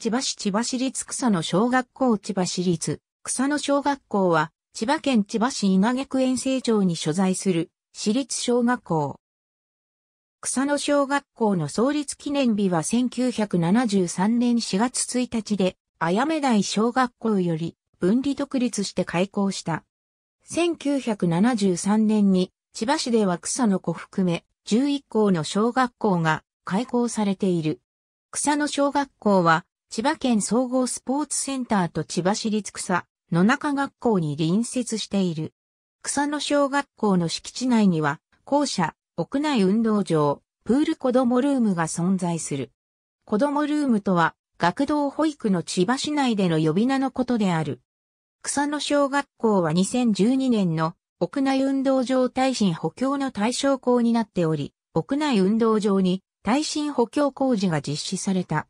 千葉市千葉市立草野小学校千葉市立草野小学校は、千葉県千葉市稲毛区遠征町に所在する私立小学校。草野小学校の創立記念日は1973年4月1日で、あやめ台小学校より分離独立して開校した。1973年に千葉市では草野子含め11校の小学校が開校されている。草野小学校は千葉県総合スポーツセンターと千葉市立草野中学校に隣接している。草野小学校の敷地内には、校舎、屋内運動場、プール子供ルームが存在する。子供ルームとは、学童保育の千葉市内での呼び名のことである。草野小学校は2012年の屋内運動場耐震補強の対象校になっており、屋内運動場に耐震補強工事が実施された。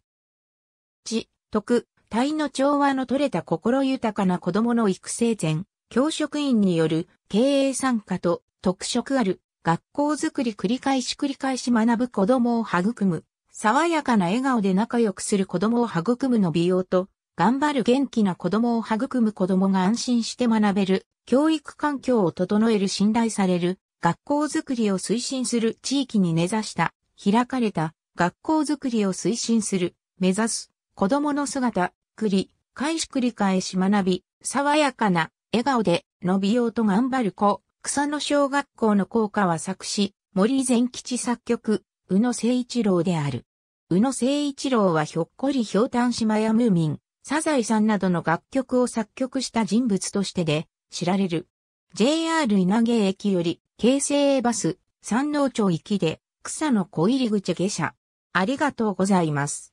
知、徳、体の調和の取れた心豊かな子供の育成前、教職員による経営参加と特色ある学校づくり繰り返し繰り返し学ぶ子供を育む、爽やかな笑顔で仲良くする子供を育むの美容と、頑張る元気な子供を育む子供が安心して学べる、教育環境を整える信頼される、学校づくりを推進する地域に根ざした、開かれた、学校づくりを推進する、目指す、子供の姿、繰り、返し繰り返し学び、爽やかな、笑顔で、伸びようと頑張る子、草野小学校の校歌は作詞、森善吉作曲、宇野誠一郎である。宇野誠一郎はひょっこりひょうたん島やムーミン、サザエさんなどの楽曲を作曲した人物としてで知られる。JR 稲毛駅より京成バス、山王町行きで草の小入口下車。ありがとうございます。